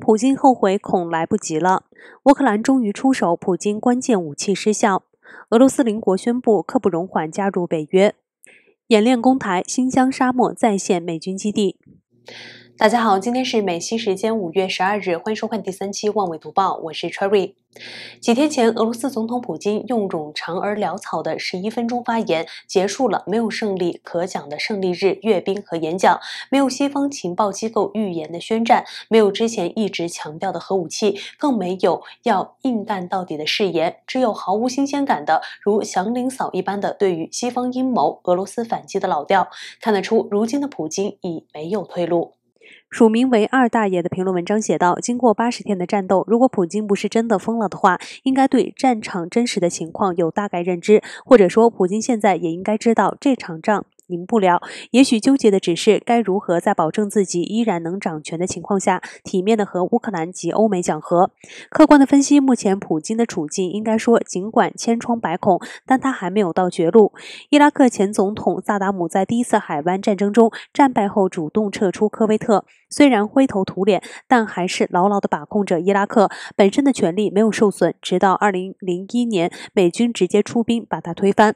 普京后悔，恐来不及了。乌克兰终于出手，普京关键武器失效。俄罗斯邻国宣布刻不容缓加入北约。演练攻台，新疆沙漠再现美军基地。大家好，今天是美西时间五月十二日，欢迎收看第三期《望维读报》，我是 Cherry。几天前，俄罗斯总统普京用冗长而潦草的十一分钟发言，结束了没有胜利可讲的胜利日阅兵和演讲，没有西方情报机构预言的宣战，没有之前一直强调的核武器，更没有要硬干到底的誓言，只有毫无新鲜感的如祥林嫂一般的对于西方阴谋俄罗斯反击的老调。看得出，如今的普京已没有退路。署名为二大爷的评论文章写道：“经过八十天的战斗，如果普京不是真的疯了的话，应该对战场真实的情况有大概认知，或者说，普京现在也应该知道这场仗。”赢不了，也许纠结的只是该如何在保证自己依然能掌权的情况下，体面的和乌克兰及欧美讲和。客观的分析，目前普京的处境，应该说，尽管千疮百孔，但他还没有到绝路。伊拉克前总统萨达姆在第一次海湾战争中战败后，主动撤出科威特，虽然灰头土脸，但还是牢牢的把控着伊拉克本身的权利没有受损，直到二零零一年美军直接出兵把他推翻。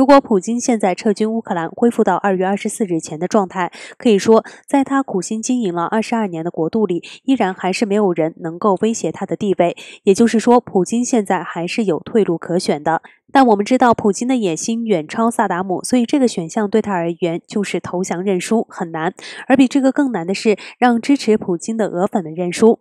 如果普京现在撤军乌克兰，恢复到二月二十四日前的状态，可以说，在他苦心经营了二十二年的国度里，依然还是没有人能够威胁他的地位。也就是说，普京现在还是有退路可选的。但我们知道，普京的野心远超萨达姆，所以这个选项对他而言就是投降认输，很难。而比这个更难的是让支持普京的俄粉们认输。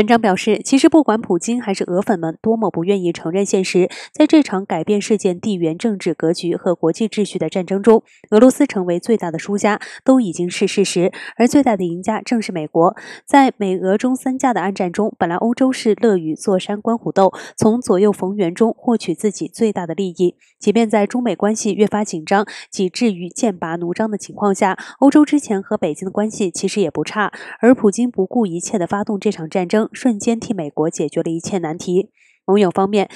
文章表示，其实不管普京还是俄粉们多么不愿意承认现实，在这场改变世界地缘政治格局和国际秩序的战争中，俄罗斯成为最大的输家，都已经是事实。而最大的赢家正是美国。在美俄中三家的暗战中，本来欧洲是乐于坐山观虎斗，从左右逢源中获取自己最大的利益。即便在中美关系越发紧张，几至于剑拔弩张的情况下，欧洲之前和北京的关系其实也不差。而普京不顾一切地发动这场战争。瞬间替美国解决了一切难题。盟友方面。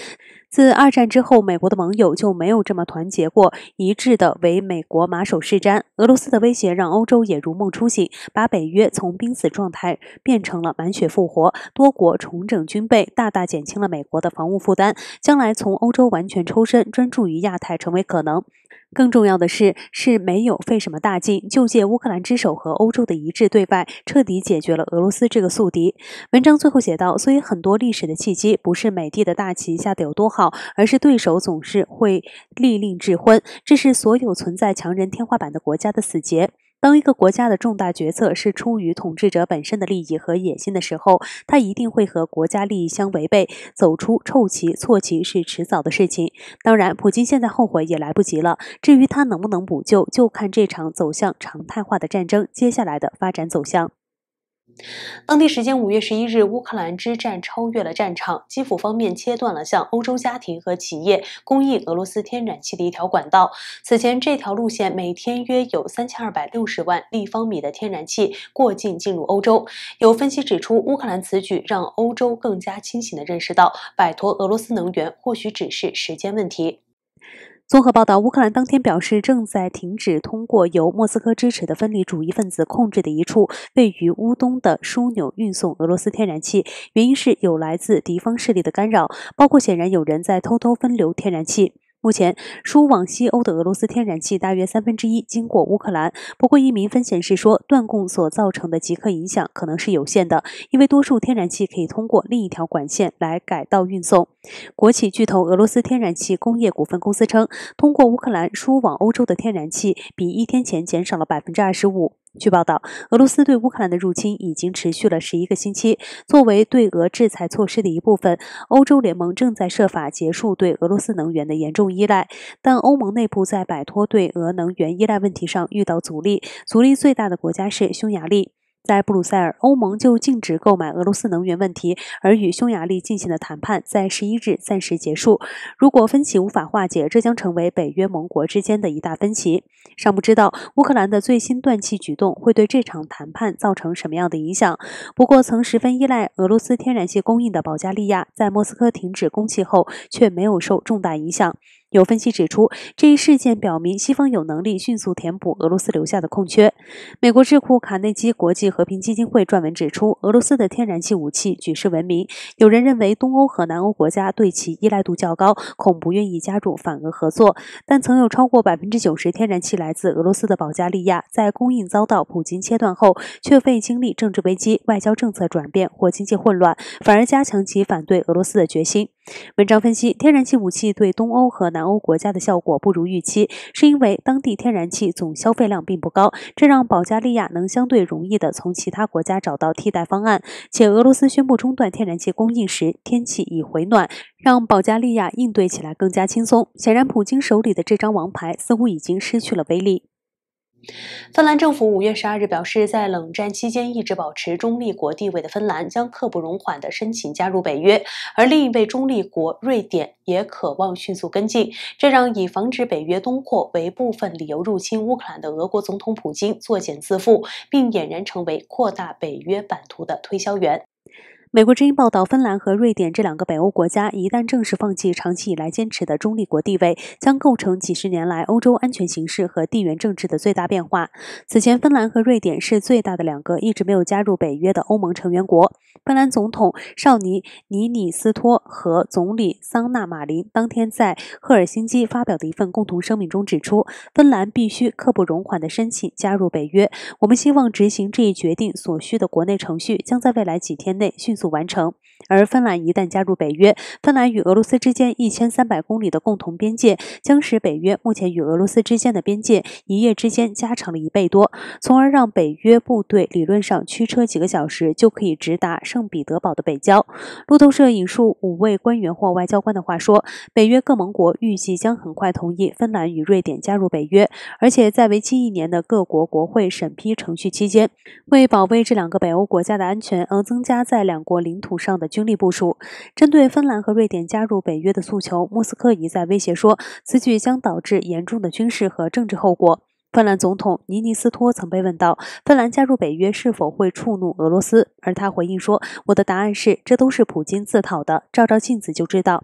自二战之后，美国的盟友就没有这么团结过，一致的为美国马首是瞻。俄罗斯的威胁让欧洲也如梦初醒，把北约从濒死状态变成了满血复活。多国重整军备，大大减轻了美国的防务负担，将来从欧洲完全抽身，专注于亚太成为可能。更重要的是，是没有费什么大劲，就借乌克兰之手和欧洲的一致对外，彻底解决了俄罗斯这个宿敌。文章最后写道：所以很多历史的契机，不是美帝的大旗下的有多好。而是对手总是会利令智昏，这是所有存在强人天花板的国家的死结。当一个国家的重大决策是出于统治者本身的利益和野心的时候，他一定会和国家利益相违背，走出臭棋错棋是迟早的事情。当然，普京现在后悔也来不及了。至于他能不能补救，就看这场走向常态化的战争接下来的发展走向。当地时间五月十一日，乌克兰之战超越了战场。基辅方面切断了向欧洲家庭和企业供应俄罗斯天然气的一条管道。此前，这条路线每天约有三千二百六十万立方米的天然气过境进入欧洲。有分析指出，乌克兰此举让欧洲更加清醒地认识到，摆脱俄罗斯能源或许只是时间问题。综合报道，乌克兰当天表示，正在停止通过由莫斯科支持的分离主义分子控制的一处位于乌东的枢纽运送俄罗斯天然气，原因是有来自敌方势力的干扰，包括显然有人在偷偷分流天然气。目前，输往西欧的俄罗斯天然气大约三分之一经过乌克兰。不过，一名分析人士说，断供所造成的即刻影响可能是有限的，因为多数天然气可以通过另一条管线来改道运送。国企巨头俄罗斯天然气工业股份公司称，通过乌克兰输往欧洲的天然气比一天前减少了百分之二十五。据报道，俄罗斯对乌克兰的入侵已经持续了十一个星期。作为对俄制裁措施的一部分，欧洲联盟正在设法结束对俄罗斯能源的严重依赖，但欧盟内部在摆脱对俄能源依赖问题上遇到阻力。阻力最大的国家是匈牙利。在布鲁塞尔，欧盟就禁止购买俄罗斯能源问题而与匈牙利进行的谈判在十一日暂时结束。如果分歧无法化解，这将成为北约盟国之间的一大分歧。尚不知道乌克兰的最新断气举动会对这场谈判造成什么样的影响。不过，曾十分依赖俄罗斯天然气供应的保加利亚在莫斯科停止供气后却没有受重大影响。有分析指出，这一事件表明西方有能力迅速填补俄罗斯留下的空缺。美国智库卡内基国际和平基金会撰文指出，俄罗斯的天然气武器举世闻名，有人认为东欧和南欧国家对其依赖度较高，恐不愿意加入反俄合作。但曾有超过百分之九十天然气来自俄罗斯的保加利亚，在供应遭到普京切断后，却未经历政治危机、外交政策转变或经济混乱，反而加强其反对俄罗斯的决心。文章分析，天然气武器对东欧和南。欧国家的效果不如预期，是因为当地天然气总消费量并不高，这让保加利亚能相对容易地从其他国家找到替代方案。且俄罗斯宣布中断天然气供应时，天气已回暖，让保加利亚应对起来更加轻松。显然，普京手里的这张王牌似乎已经失去了威力。芬兰政府五月十二日表示，在冷战期间一直保持中立国地位的芬兰将刻不容缓地申请加入北约，而另一位中立国瑞典也渴望迅速跟进。这让以防止北约东扩为部分理由入侵乌克兰的俄国总统普京作茧自缚，并俨然成为扩大北约版图的推销员。美国之音报道，芬兰和瑞典这两个北欧国家一旦正式放弃长期以来坚持的中立国地位，将构成几十年来欧洲安全形势和地缘政治的最大变化。此前，芬兰和瑞典是最大的两个一直没有加入北约的欧盟成员国。芬兰总统绍尼·尼尼斯托和总理桑纳马林当天在赫尔辛基发表的一份共同声明中指出，芬兰必须刻不容缓地申请加入北约。我们希望执行这一决定所需的国内程序将在未来几天内迅速。完成。而芬兰一旦加入北约，芬兰与俄罗斯之间一千三百公里的共同边界将使北约目前与俄罗斯之间的边界一夜之间加长了一倍多，从而让北约部队理论上驱车几个小时就可以直达圣彼得堡的北郊。路透社引述五位官员或外交官的话说，北约各盟国预计将很快同意芬兰与瑞典加入北约，而且在为期一年的各国国会审批程序期间，为保卫这两个北欧国家的安全，而增加在两国。国领土上的军力部署，针对芬兰和瑞典加入北约的诉求，莫斯科一再威胁说，此举将导致严重的军事和政治后果。芬兰总统尼尼斯托曾被问到，芬兰加入北约是否会触怒俄罗斯，而他回应说，我的答案是，这都是普京自讨的，照照镜子就知道。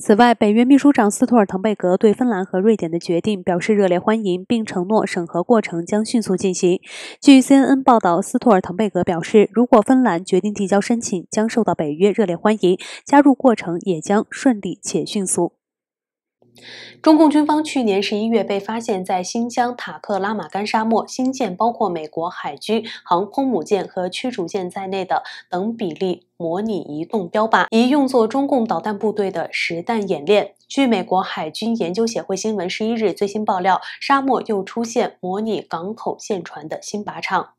此外，北约秘书长斯托尔滕贝格对芬兰和瑞典的决定表示热烈欢迎，并承诺审核过程将迅速进行。据 CNN 报道，斯托尔滕贝格表示，如果芬兰决定递交申请，将受到北约热烈欢迎，加入过程也将顺利且迅速。中共军方去年十一月被发现，在新疆塔克拉玛干沙漠新建包括美国海军航空母舰和驱逐舰在内的等比例模拟移动标靶，以用作中共导弹部队的实弹演练。据美国海军研究协会新闻十一日最新爆料，沙漠又出现模拟港口舰船的新靶场。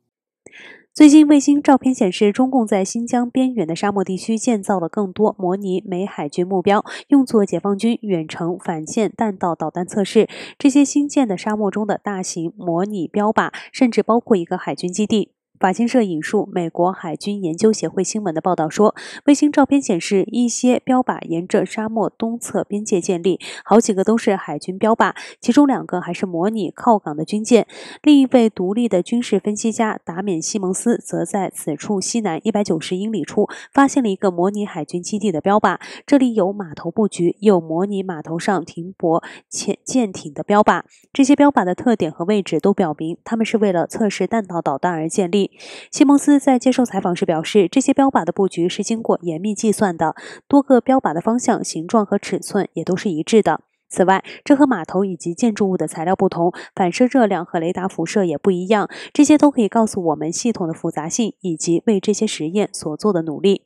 最近卫星照片显示，中共在新疆边缘的沙漠地区建造了更多模拟美海军目标，用作解放军远程反舰弹道导弹测试。这些新建的沙漠中的大型模拟标靶，甚至包括一个海军基地。法新社引述美国海军研究协会新闻的报道说，卫星照片显示一些标靶沿着沙漠东侧边界建立，好几个都是海军标靶，其中两个还是模拟靠港的军舰。另一位独立的军事分析家达缅西蒙斯则在此处西南一百九十英里处发现了一个模拟海军基地的标靶，这里有码头布局，有模拟码头上停泊潜舰艇的标靶。这些标靶的特点和位置都表明，他们是为了测试弹道导弹而建立。西蒙斯在接受采访时表示，这些标靶的布局是经过严密计算的，多个标靶的方向、形状和尺寸也都是一致的。此外，这和码头以及建筑物的材料不同，反射热量和雷达辐射也不一样。这些都可以告诉我们系统的复杂性，以及为这些实验所做的努力。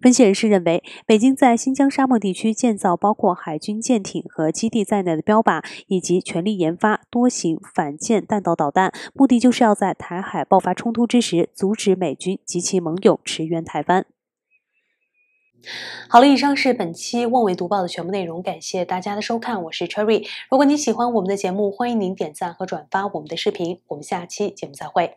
分析人士认为，北京在新疆沙漠地区建造包括海军舰艇和基地在内的标靶，以及全力研发多型反舰弹道导弹，目的就是要在台海爆发冲突之时，阻止美军及其盟友驰援台湾。好了，以上是本期《望维读报》的全部内容，感谢大家的收看，我是 Cherry。如果你喜欢我们的节目，欢迎您点赞和转发我们的视频。我们下期节目再会。